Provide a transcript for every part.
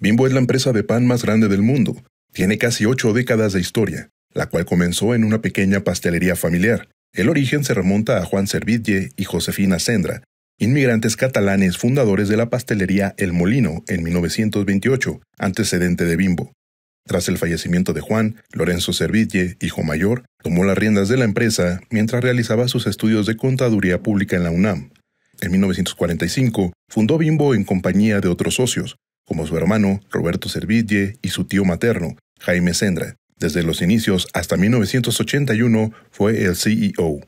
Bimbo es la empresa de pan más grande del mundo. Tiene casi ocho décadas de historia, la cual comenzó en una pequeña pastelería familiar. El origen se remonta a Juan Serville y Josefina Sendra, inmigrantes catalanes fundadores de la pastelería El Molino en 1928, antecedente de Bimbo. Tras el fallecimiento de Juan, Lorenzo Serville, hijo mayor, tomó las riendas de la empresa mientras realizaba sus estudios de contaduría pública en la UNAM. En 1945, fundó Bimbo en compañía de otros socios, como su hermano Roberto Serville y su tío materno, Jaime Sendra. Desde los inicios hasta 1981 fue el CEO.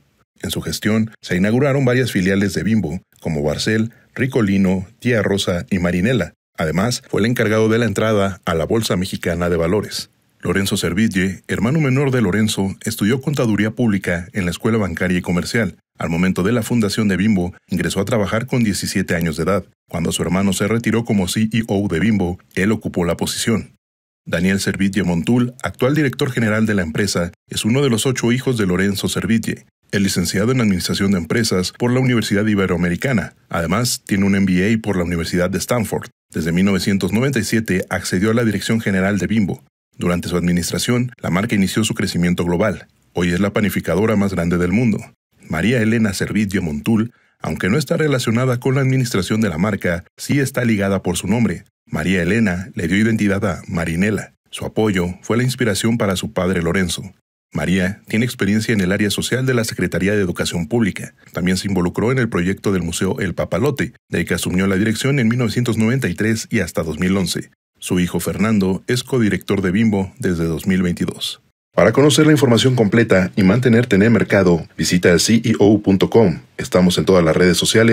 En su gestión se inauguraron varias filiales de Bimbo, como Barcel, Ricolino, Tía Rosa y Marinela. Además, fue el encargado de la entrada a la Bolsa Mexicana de Valores. Lorenzo Serville, hermano menor de Lorenzo, estudió contaduría pública en la Escuela Bancaria y Comercial. Al momento de la fundación de Bimbo, ingresó a trabajar con 17 años de edad. Cuando su hermano se retiró como CEO de Bimbo, él ocupó la posición. Daniel Serville Montul, actual director general de la empresa, es uno de los ocho hijos de Lorenzo Serville, el licenciado en Administración de Empresas por la Universidad Iberoamericana. Además, tiene un MBA por la Universidad de Stanford. Desde 1997 accedió a la dirección general de Bimbo. Durante su administración, la marca inició su crecimiento global. Hoy es la panificadora más grande del mundo. María Elena Servidio Montul aunque no está relacionada con la administración de la marca, sí está ligada por su nombre. María Elena le dio identidad a Marinela. Su apoyo fue la inspiración para su padre Lorenzo. María tiene experiencia en el área social de la Secretaría de Educación Pública. También se involucró en el proyecto del Museo El Papalote, de que asumió la dirección en 1993 y hasta 2011. Su hijo Fernando es codirector de Bimbo desde 2022. Para conocer la información completa y mantenerte en el mercado, visita ceo.com. Estamos en todas las redes sociales